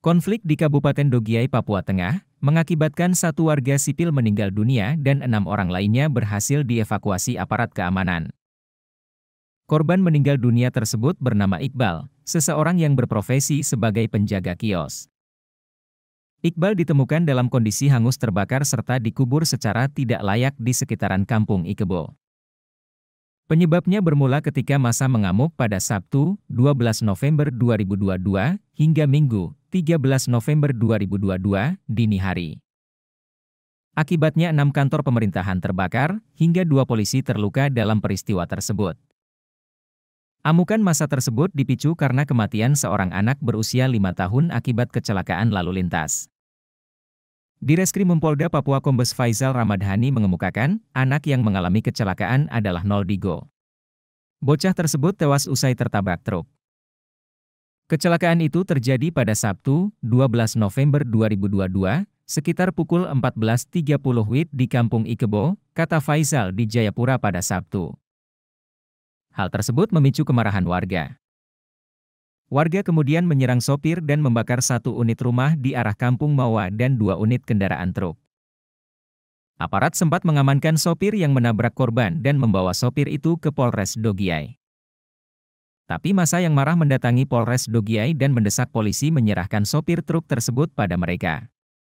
Konflik di Kabupaten Dogiai, Papua Tengah, mengakibatkan satu warga sipil meninggal dunia dan enam orang lainnya berhasil dievakuasi aparat keamanan. Korban meninggal dunia tersebut bernama Iqbal, seseorang yang berprofesi sebagai penjaga kios. Iqbal ditemukan dalam kondisi hangus terbakar serta dikubur secara tidak layak di sekitaran kampung Ikebo. Penyebabnya bermula ketika masa mengamuk pada Sabtu, 12 November 2022, hingga Minggu, 13 November 2022, dini hari. Akibatnya enam kantor pemerintahan terbakar, hingga dua polisi terluka dalam peristiwa tersebut. Amukan masa tersebut dipicu karena kematian seorang anak berusia lima tahun akibat kecelakaan lalu lintas. Di Reskrim Polda Papua Kombes Faisal Ramadhani mengemukakan, anak yang mengalami kecelakaan adalah Noldigo. Bocah tersebut tewas usai tertabrak truk. Kecelakaan itu terjadi pada Sabtu, 12 November 2022, sekitar pukul 14.30 WIB di Kampung Ikebo, kata Faisal di Jayapura pada Sabtu. Hal tersebut memicu kemarahan warga. Warga kemudian menyerang sopir dan membakar satu unit rumah di arah Kampung Mawa dan dua unit kendaraan truk. Aparat sempat mengamankan sopir yang menabrak korban dan membawa sopir itu ke Polres Dogiai. Tapi masa yang marah mendatangi Polres Dogiai dan mendesak polisi menyerahkan sopir truk tersebut pada mereka.